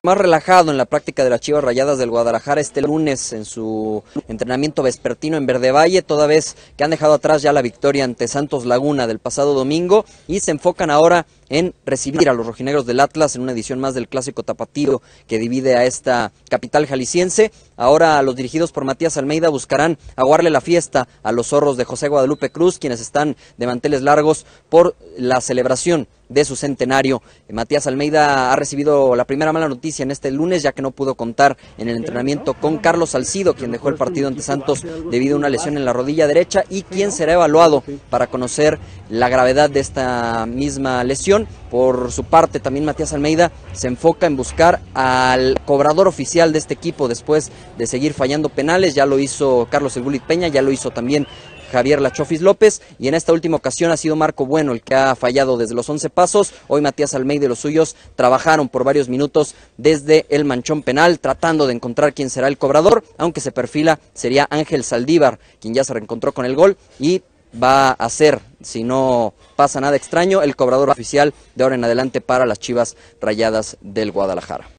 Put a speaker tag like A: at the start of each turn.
A: Más relajado en la práctica de las Chivas Rayadas del Guadalajara este lunes en su entrenamiento vespertino en Verde Valle, toda vez que han dejado atrás ya la victoria ante Santos Laguna del pasado domingo y se enfocan ahora en recibir a los rojinegros del Atlas en una edición más del clásico tapatío que divide a esta capital jalisciense. Ahora los dirigidos por Matías Almeida buscarán aguarle la fiesta a los zorros de José Guadalupe Cruz, quienes están de manteles largos por la celebración de su centenario. Matías Almeida ha recibido la primera mala noticia en este lunes, ya que no pudo contar en el entrenamiento con Carlos Salcido, quien dejó el partido ante Santos debido a una lesión en la rodilla derecha y quien será evaluado para conocer la gravedad de esta misma lesión. Por su parte, también Matías Almeida se enfoca en buscar al cobrador oficial de este equipo después de seguir fallando penales. Ya lo hizo Carlos El Peña, ya lo hizo también Javier Lachofis López y en esta última ocasión ha sido Marco Bueno el que ha fallado desde los 11 pasos. Hoy Matías Almeida y los suyos trabajaron por varios minutos desde el manchón penal tratando de encontrar quién será el cobrador, aunque se perfila sería Ángel Saldívar, quien ya se reencontró con el gol y va a ser, si no pasa nada extraño, el cobrador oficial de ahora en adelante para las Chivas Rayadas del Guadalajara.